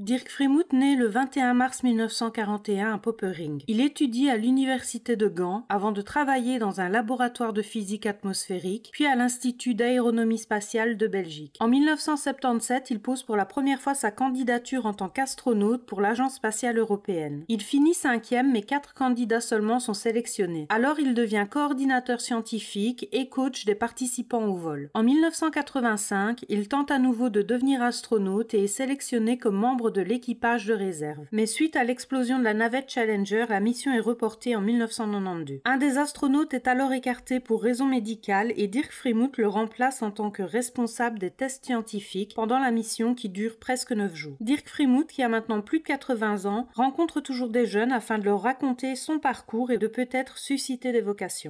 Dirk Fremuth naît le 21 mars 1941 à Poppering. Il étudie à l'université de Gand avant de travailler dans un laboratoire de physique atmosphérique, puis à l'Institut d'aéronomie spatiale de Belgique. En 1977, il pose pour la première fois sa candidature en tant qu'astronaute pour l'Agence spatiale européenne. Il finit cinquième, mais quatre candidats seulement sont sélectionnés. Alors il devient coordinateur scientifique et coach des participants au vol. En 1985, il tente à nouveau de devenir astronaute et est sélectionné comme membre de l'équipage de réserve. Mais suite à l'explosion de la navette Challenger, la mission est reportée en 1992. Un des astronautes est alors écarté pour raison médicale et Dirk Fremuth le remplace en tant que responsable des tests scientifiques pendant la mission qui dure presque 9 jours. Dirk Fremuth, qui a maintenant plus de 80 ans, rencontre toujours des jeunes afin de leur raconter son parcours et de peut-être susciter des vocations.